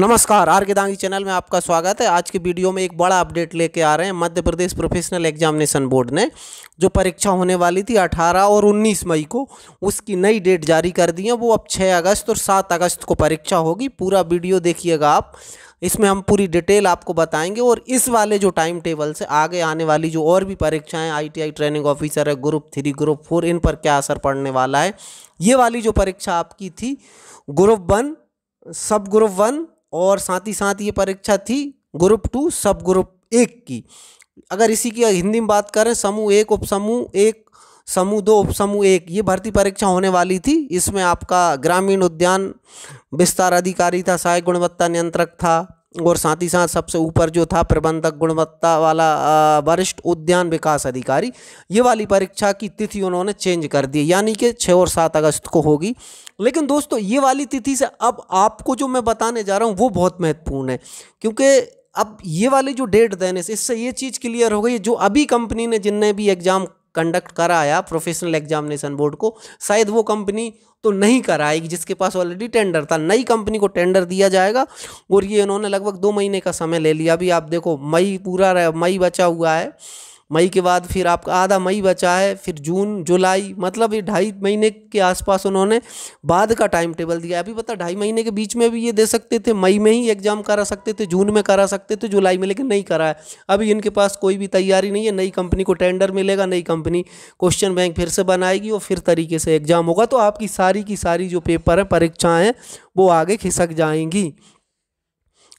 नमस्कार आर के दांगी चैनल में आपका स्वागत है आज की वीडियो में एक बड़ा अपडेट लेके आ रहे हैं Madhya Pradesh professional examination board ने जो परीक्षा होने वाली थी 18 और 19 मई को उसकी नई डेट जारी कर दी है वो अब 6 अगस्त और 7 अगस्त को परीक्षा होगी पूरा वीडियो देखिएगा आप इसमें हम पूरी डिटेल आपको बताएंगे और इस वाले जो टाइम टेबल से आगे आने वाली जो और भी परीक्षाएं आईटीआई ट्रेनिंग ऑफिसर है ग्रुप थ्री ग्रुप फोर इन पर क्या असर पड़ने वाला है ये वाली जो परीक्षा आपकी थी group one sub group one और साथ ही साथ ये परीक्षा थी ग्रुप टू सब ग्रुप एक की अगर इसी की हिंदी में बात करें समूह एक उप समूह एक समूह दो उप समूह एक ये भर्ती परीक्षा होने वाली थी इसमें आपका ग्रामीण उद्यान विस्तार अधिकारी था सहायक गुणवत्ता नियंत्रक था और साथ ही साथ सबसे ऊपर जो था प्रबंधक गुणवत्ता वाला वरिष्ठ उद्यान विकास अधिकारी ये वाली परीक्षा की तिथि उन्होंने चेंज कर दी यानी कि छः और सात अगस्त को होगी लेकिन दोस्तों ये वाली तिथि से अब आपको जो मैं बताने जा रहा हूँ वो बहुत महत्वपूर्ण है क्योंकि अब ये वाली जो डेट देने से इससे ये चीज़ क्लियर हो गई जो अभी कंपनी ने जिनने भी एग्ज़ाम कंडक्ट कराया प्रोफेशनल एग्जामिनेशन बोर्ड को शायद वो कंपनी तो नहीं कराएगी जिसके पास ऑलरेडी टेंडर था नई कंपनी को टेंडर दिया जाएगा और ये इन्होंने लगभग दो महीने का समय ले लिया अभी आप देखो मई पूरा मई बचा हुआ है मई के बाद फिर आपका आधा मई बचा है फिर जून जुलाई मतलब ये ढाई महीने के आसपास उन्होंने बाद का टाइम टेबल दिया अभी पता ढाई महीने के बीच में भी ये दे सकते थे मई में ही एग्ज़ाम करा सकते थे जून में करा सकते थे जुलाई में लेकिन नहीं करा है अभी इनके पास कोई भी तैयारी नहीं है नई कंपनी को टेंडर मिलेगा नई कंपनी क्वेश्चन बैंक फिर से बनाएगी और फिर तरीके से एग्ज़ाम होगा तो आपकी सारी की सारी जो पेपर है परीक्षाएँ वो आगे खिसक जाएंगी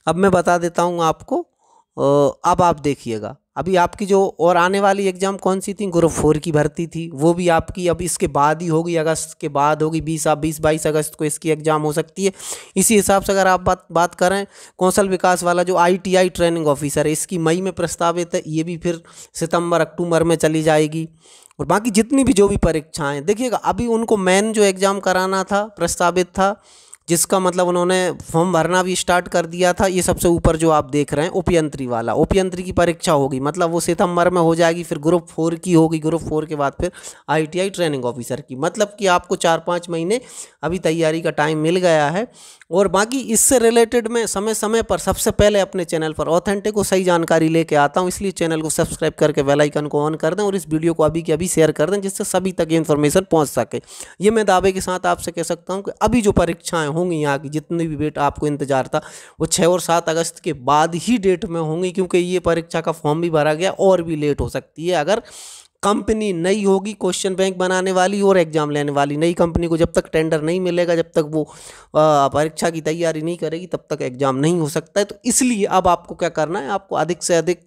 अब मैं बता देता हूँ आपको अब आप देखिएगा अभी आपकी जो और आने वाली एग्ज़ाम कौन सी थी ग्रुप फोर की भर्ती थी वो भी आपकी अब इसके बाद ही होगी अगस्त के बाद होगी बीस आप बीस बाईस अगस्त को इसकी एग्ज़ाम हो सकती है इसी हिसाब से अगर आप बात बात करें कौशल विकास वाला जो आईटीआई ट्रेनिंग ऑफिसर है इसकी मई में प्रस्तावित है ये भी फिर सितंबर अक्टूबर में चली जाएगी और बाकी जितनी भी जो भी परीक्षाएँ देखिएगा अभी उनको मेन जो एग्ज़ाम कराना था प्रस्तावित था जिसका मतलब उन्होंने फॉर्म भरना भी स्टार्ट कर दिया था ये सबसे ऊपर जो आप देख रहे हैं उपयंत्री वाला उपयंत्री की परीक्षा होगी मतलब वो सितंबर में हो जाएगी फिर ग्रुप फोर की होगी ग्रुप फोर के बाद फिर आईटीआई ट्रेनिंग ऑफिसर की मतलब कि आपको चार पाँच महीने अभी तैयारी का टाइम मिल गया है और बाकी इससे रिलेटेड मैं समय समय पर सबसे पहले अपने चैनल पर ऑथेंटिक को सही जानकारी लेके आता हूँ इसलिए चैनल को सब्सक्राइब करके वेलाइकन को ऑन कर दें और इस वीडियो को अभी के अभी शेयर कर दें जिससे सभी तक ये इन्फॉर्मेशन पहुँच सके ये मैं दावे के साथ आपसे कह सकता हूँ कि अभी जो परीक्षाएँ हों होंगे यहाँ की जितनी भी डेट आपको इंतजार था वो छः और सात अगस्त के बाद ही डेट में होंगी क्योंकि ये परीक्षा का फॉर्म भी भरा गया और भी लेट हो सकती है अगर कंपनी नई होगी क्वेश्चन बैंक बनाने वाली और एग्जाम लेने वाली नई कंपनी को जब तक टेंडर नहीं मिलेगा जब तक वो परीक्षा की तैयारी नहीं करेगी तब तक एग्जाम नहीं हो सकता है तो इसलिए अब आपको क्या करना है आपको अधिक से अधिक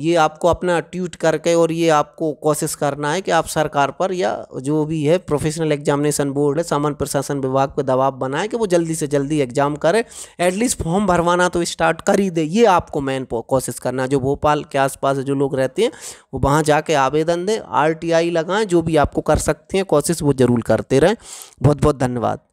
ये आपको अपना ट्वीट करके और ये आपको कोशिश करना है कि आप सरकार पर या जो भी है प्रोफेशनल एग्जामिनेशन बोर्ड है सामान्य प्रशासन विभाग पर दबाव बनाए कि वो जल्दी से जल्दी एग्जाम करें एटलीस्ट फॉर्म भरवाना तो स्टार्ट कर ही दे ये आपको मेन कोशिश करना है जो भोपाल के आसपास जो लोग रहते हैं वो वहाँ जाके आवेदन दें आर लगाएं जो भी आपको कर सकते हैं कोशिश वो ज़रूर करते रहें बहुत बहुत धन्यवाद